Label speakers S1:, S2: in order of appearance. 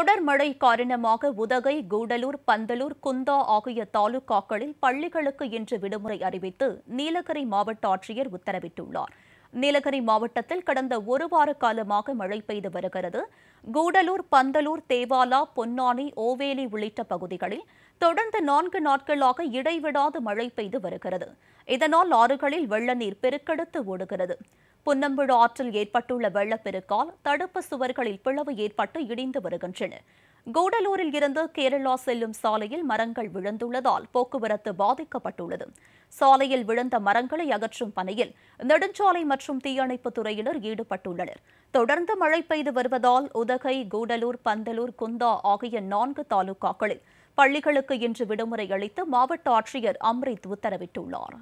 S1: தொடர் மழை காரணமாக உதகை கூடலூர் பந்தலூர் குந்தா ஆகிய தாலுகாக்களில் பள்ளிகளுக்கு இன்று விடுமுறை அறிவித்து நீலகிரி மாவட்ட ஆட்சியர் உத்தரவிட்டுள்ளார் நீலகிரி மாவட்டத்தில் கடந்த ஒரு வார காலமாக மழை பெய்து வருகிறது கூடலூர் பந்தலூர் தேவாலா பொன்னானி ஓவேலி உள்ளிட்ட பகுதிகளில் தொடர்ந்து நான்கு நாட்களாக இடைவிடாது மழை பெய்து வருகிறது இதனால் ஆறுகளில் வெள்ள நீர் பெருக்கெடுத்து ஓடுகிறது புன்னம்புழு ஆற்றில் ஏற்பட்டுள்ள வெள்ளப்பெருக்கால் தடுப்பு சுவர்களில் பிளவு ஏற்பட்டு இடிந்து வருகின்றன கூடலூரில் இருந்து கேரளா செல்லும் சாலையில் மரங்கள் விழுந்துள்ளதால் போக்குவரத்து பாதிக்கப்பட்டுள்ளது சாலையில் விழுந்த மரங்களை அகற்றும் பணியில் நெடுஞ்சாலை மற்றும் தீயணைப்பு துறையினர் ஈடுபட்டுள்ளனர் தொடர்ந்து மழை பெய்து வருவதால் உதகை கூடலூர் பந்தலூர் குந்தா ஆகிய நான்கு தாலுகாக்களில் பள்ளிகளுக்கு இன்று விடுமுறை அளித்து மாவட்ட ஆட்சியர் அம்ரித் உத்தரவிட்டுள்ளார்